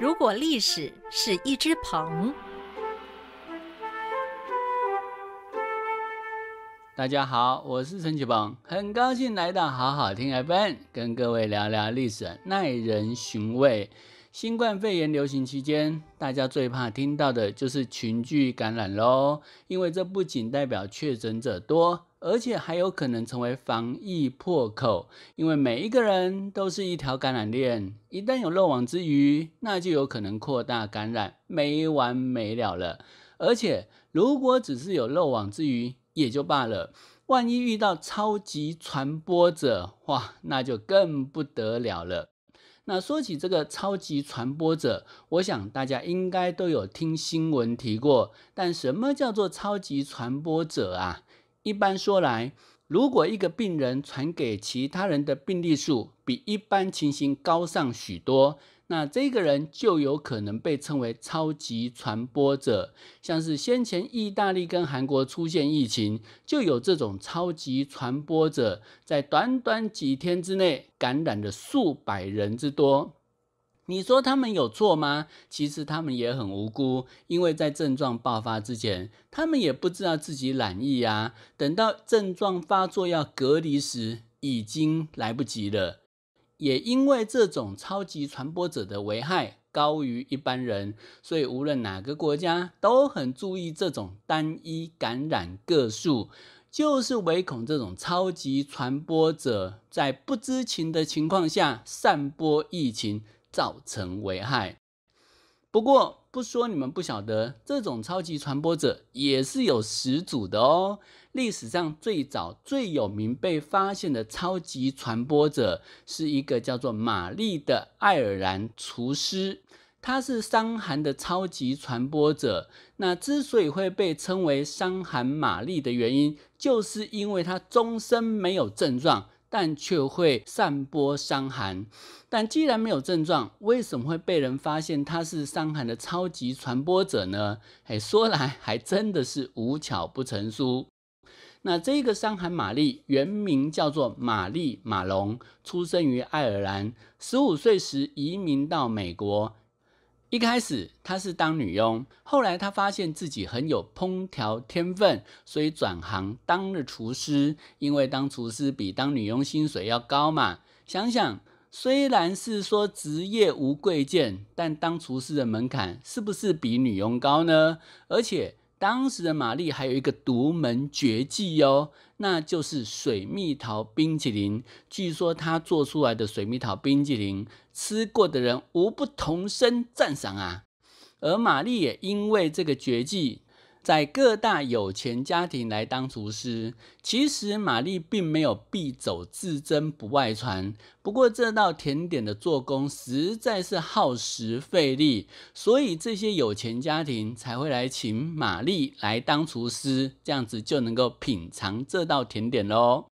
如果历史是一只鹏，大家好，我是陈启鹏，很高兴来到好好听 FM，跟各位聊聊历史，耐人寻味。新冠肺炎流行期间，大家最怕听到的就是群聚感染喽，因为这不仅代表确诊者多。而且还有可能成为防疫破口，因为每一个人都是一条感染链，一旦有漏网之鱼，那就有可能扩大感染，没完没了了。而且如果只是有漏网之鱼也就罢了，万一遇到超级传播者，哇，那就更不得了了。那说起这个超级传播者，我想大家应该都有听新闻提过，但什么叫做超级传播者啊？一般说来，如果一个病人传给其他人的病例数比一般情形高上许多，那这个人就有可能被称为超级传播者。像是先前意大利跟韩国出现疫情，就有这种超级传播者，在短短几天之内感染了数百人之多。你说他们有错吗？其实他们也很无辜，因为在症状爆发之前，他们也不知道自己染疫啊。等到症状发作要隔离时，已经来不及了。也因为这种超级传播者的危害高于一般人，所以无论哪个国家都很注意这种单一感染个数，就是唯恐这种超级传播者在不知情的情况下散播疫情。造成危害。不过，不说你们不晓得，这种超级传播者也是有始祖的哦。历史上最早最有名被发现的超级传播者是一个叫做玛丽的爱尔兰厨师，他是伤寒的超级传播者。那之所以会被称为伤寒玛丽的原因，就是因为他终身没有症状。但却会散播伤寒。但既然没有症状，为什么会被人发现他是伤寒的超级传播者呢？哎，说来还真的是无巧不成书。那这个伤寒玛丽原名叫做玛丽·马龙，出生于爱尔兰，十五岁时移民到美国。一开始她是当女佣，后来她发现自己很有烹调天分，所以转行当了厨师。因为当厨师比当女佣薪水要高嘛。想想，虽然是说职业无贵贱，但当厨师的门槛是不是比女佣高呢？而且。当时的玛丽还有一个独门绝技哟，那就是水蜜桃冰淇淋。据说她做出来的水蜜桃冰淇淋，吃过的人无不同声赞赏啊。而玛丽也因为这个绝技。在各大有钱家庭来当厨师，其实玛丽并没有必走自珍不外传。不过这道甜点的做工实在是耗时费力，所以这些有钱家庭才会来请玛丽来当厨师，这样子就能够品尝这道甜点喽。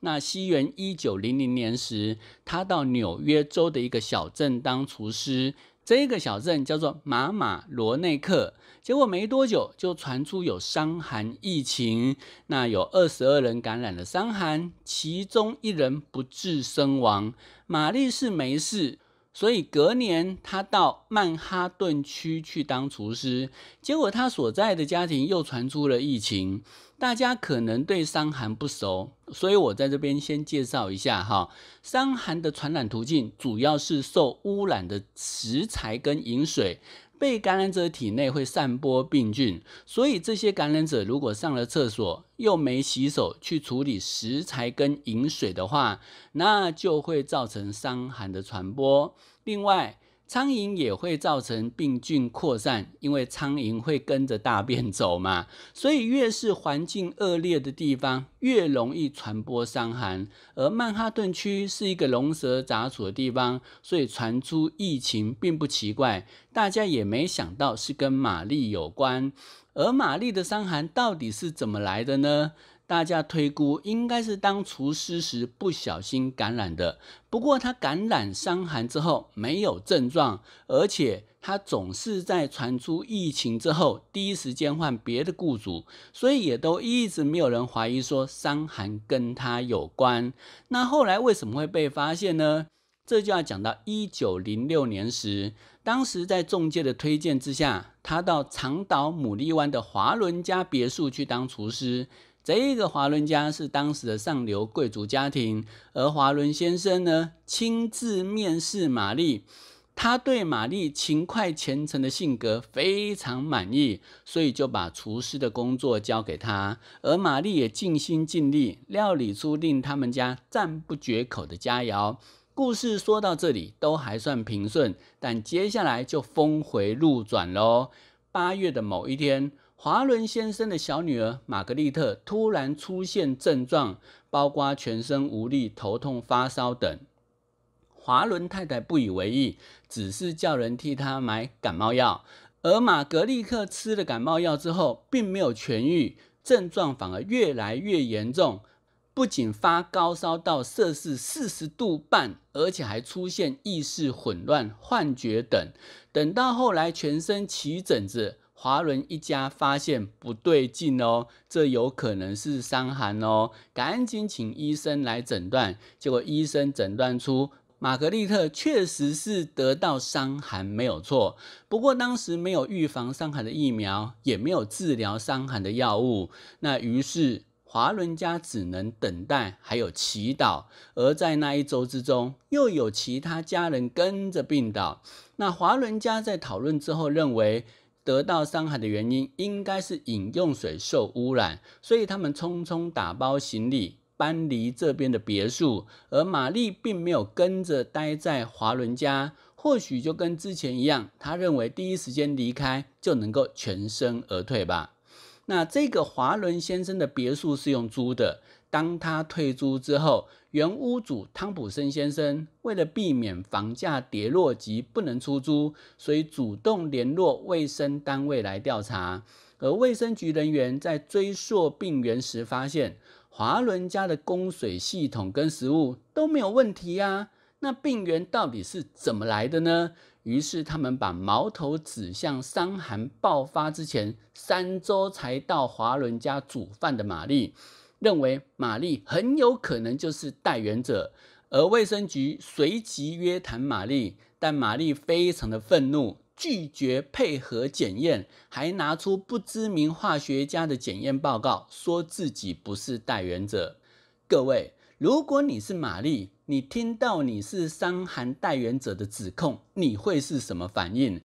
那西元一九零零年时，他到纽约州的一个小镇当厨师。这个小镇叫做马马罗内克，结果没多久就传出有伤寒疫情，那有二十二人感染了伤寒，其中一人不治身亡，玛丽是没事。所以隔年，他到曼哈顿区去当厨师，结果他所在的家庭又传出了疫情。大家可能对伤寒不熟，所以我在这边先介绍一下哈。伤寒的传染途径主要是受污染的食材跟饮水。被感染者体内会散播病菌，所以这些感染者如果上了厕所又没洗手去处理食材跟饮水的话，那就会造成伤寒的传播。另外，苍蝇也会造成病菌扩散，因为苍蝇会跟着大便走嘛，所以越是环境恶劣的地方，越容易传播伤寒。而曼哈顿区是一个龙蛇杂处的地方，所以传出疫情并不奇怪。大家也没想到是跟玛丽有关，而玛丽的伤寒到底是怎么来的呢？大家推估应该是当厨师时不小心感染的，不过他感染伤寒之后没有症状，而且他总是在传出疫情之后第一时间换别的雇主，所以也都一直没有人怀疑说伤寒跟他有关。那后来为什么会被发现呢？这就要讲到一九零六年时，当时在中介的推荐之下，他到长岛牡蛎湾的华伦家别墅去当厨师。这个华伦家是当时的上流贵族家庭，而华伦先生呢亲自面试玛丽，他对玛丽勤快虔诚的性格非常满意，所以就把厨师的工作交给他。而玛丽也尽心尽力，料理出令他们家赞不绝口的佳肴。故事说到这里都还算平顺，但接下来就峰回路转喽。八月的某一天。华伦先生的小女儿玛格丽特突然出现症状，包括全身无力、头痛、发烧等。华伦太太不以为意，只是叫人替她买感冒药。而玛格丽特吃了感冒药之后，并没有痊愈，症状反而越来越严重。不仅发高烧到摄氏四十度半，而且还出现意识混乱、幻觉等。等到后来，全身起疹子。华伦一家发现不对劲哦，这有可能是伤寒哦，赶紧请医生来诊断。结果医生诊断出玛格丽特确实是得到伤寒，没有错。不过当时没有预防伤寒的疫苗，也没有治疗伤寒的药物。那于是华伦家只能等待，还有祈祷。而在那一周之中，又有其他家人跟着病倒。那华伦家在讨论之后认为。得到伤害的原因应该是饮用水受污染，所以他们匆匆打包行李搬离这边的别墅，而玛丽并没有跟着待在华伦家，或许就跟之前一样，他认为第一时间离开就能够全身而退吧。那这个华伦先生的别墅是用租的。当他退租之后，原屋主汤普森先生为了避免房价跌落及不能出租，所以主动联络卫生单位来调查。而卫生局人员在追溯病源时，发现华伦家的供水系统跟食物都没有问题呀。那病源到底是怎么来的呢？于是他们把矛头指向伤寒爆发之前三周才到华伦家煮饭的玛丽。认为玛丽很有可能就是代言者，而卫生局随即约谈玛丽，但玛丽非常的愤怒，拒绝配合检验，还拿出不知名化学家的检验报告，说自己不是代言者。各位，如果你是玛丽，你听到你是伤寒代言者的指控，你会是什么反应？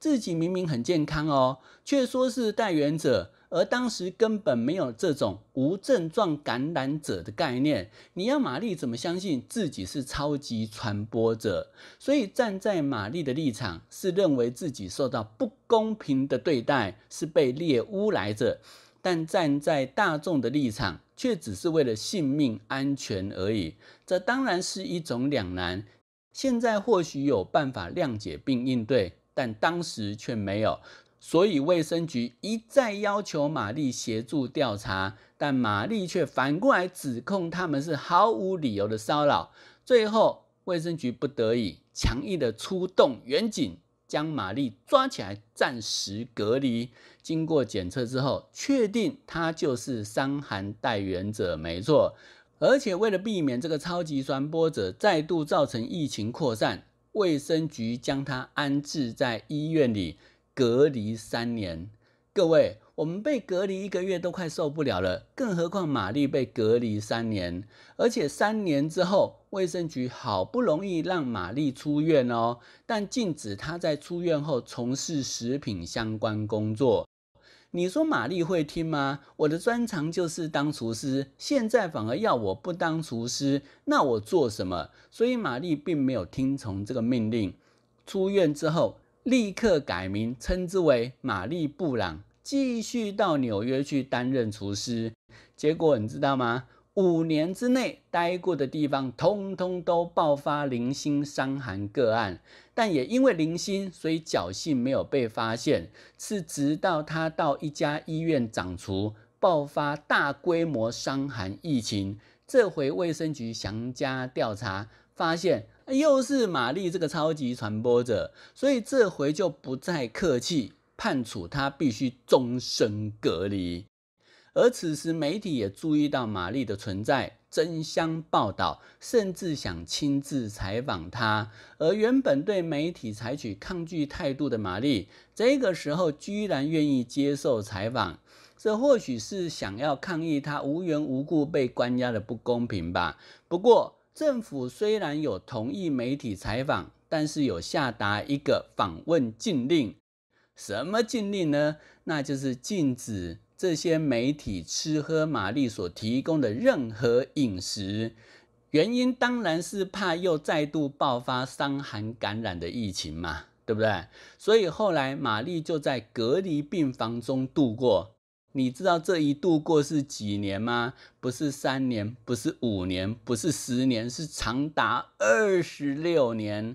自己明明很健康哦，却说是代言者。而当时根本没有这种无症状感染者的概念，你要玛丽怎么相信自己是超级传播者？所以站在玛丽的立场是认为自己受到不公平的对待，是被猎污来着。但站在大众的立场，却只是为了性命安全而已。这当然是一种两难。现在或许有办法谅解并应对，但当时却没有。所以卫生局一再要求玛丽协助调查，但玛丽却反过来指控他们是毫无理由的骚扰。最后，卫生局不得已强硬的出动远警，将玛丽抓起来暂时隔离。经过检测之后，确定她就是伤寒带源者，没错。而且为了避免这个超级传播者再度造成疫情扩散，卫生局将她安置在医院里。隔离三年，各位，我们被隔离一个月都快受不了了，更何况玛丽被隔离三年，而且三年之后，卫生局好不容易让玛丽出院哦，但禁止她在出院后从事食品相关工作。你说玛丽会听吗？我的专长就是当厨师，现在反而要我不当厨师，那我做什么？所以玛丽并没有听从这个命令。出院之后。立刻改名，称之为玛丽布朗，继续到纽约去担任厨师。结果你知道吗？五年之内待过的地方，通通都爆发零星伤寒个案，但也因为零星，所以侥幸没有被发现。是直到他到一家医院长厨，爆发大规模伤寒疫情，这回卫生局详加调查。发现又是玛丽这个超级传播者，所以这回就不再客气，判处他必须终身隔离。而此时媒体也注意到玛丽的存在，争相报道，甚至想亲自采访她。而原本对媒体采取抗拒态度的玛丽，这个时候居然愿意接受采访，这或许是想要抗议他无缘无故被关押的不公平吧。不过，政府虽然有同意媒体采访，但是有下达一个访问禁令。什么禁令呢？那就是禁止这些媒体吃喝玛丽所提供的任何饮食。原因当然是怕又再度爆发伤寒感染的疫情嘛，对不对？所以后来玛丽就在隔离病房中度过。你知道这一度过是几年吗？不是三年，不是五年，不是十年，是长达二十六年。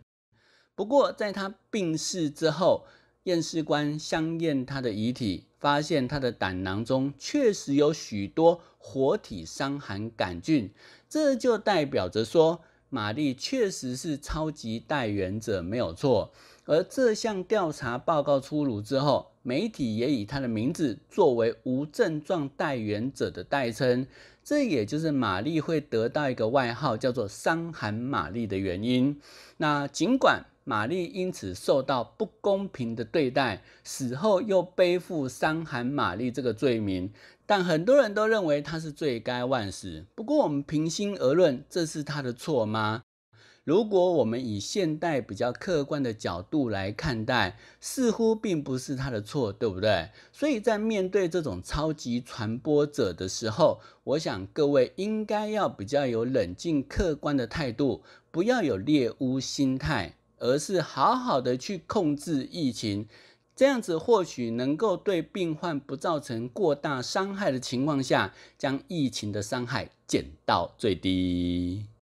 不过在他病逝之后，验尸官相验他的遗体，发现他的胆囊中确实有许多活体伤寒杆菌，这就代表着说，玛丽确实是超级带源者，没有错。而这项调查报告出炉之后，媒体也以他的名字作为无症状代言者的代称，这也就是玛丽会得到一个外号叫做“伤寒玛丽”的原因。那尽管玛丽因此受到不公平的对待，死后又背负“伤寒玛丽”这个罪名，但很多人都认为他是罪该万死。不过，我们平心而论，这是他的错吗？如果我们以现代比较客观的角度来看待，似乎并不是他的错，对不对？所以在面对这种超级传播者的时候，我想各位应该要比较有冷静、客观的态度，不要有猎巫心态，而是好好的去控制疫情，这样子或许能够对病患不造成过大伤害的情况下，将疫情的伤害减到最低。